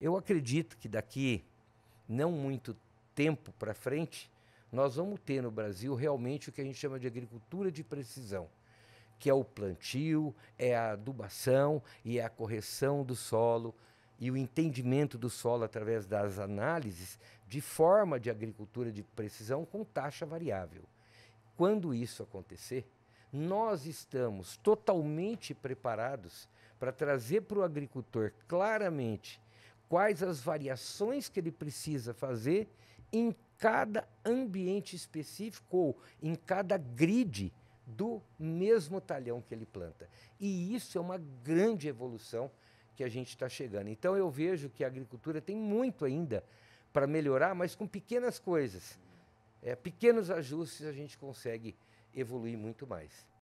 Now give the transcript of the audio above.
Eu acredito que daqui não muito tempo para frente, nós vamos ter no Brasil realmente o que a gente chama de agricultura de precisão, que é o plantio, é a adubação e é a correção do solo e o entendimento do solo através das análises de forma de agricultura de precisão com taxa variável. Quando isso acontecer, nós estamos totalmente preparados para trazer para o agricultor claramente quais as variações que ele precisa fazer em cada ambiente específico ou em cada grid do mesmo talhão que ele planta. E isso é uma grande evolução que a gente está chegando. Então eu vejo que a agricultura tem muito ainda para melhorar, mas com pequenas coisas, é, pequenos ajustes a gente consegue evoluir muito mais.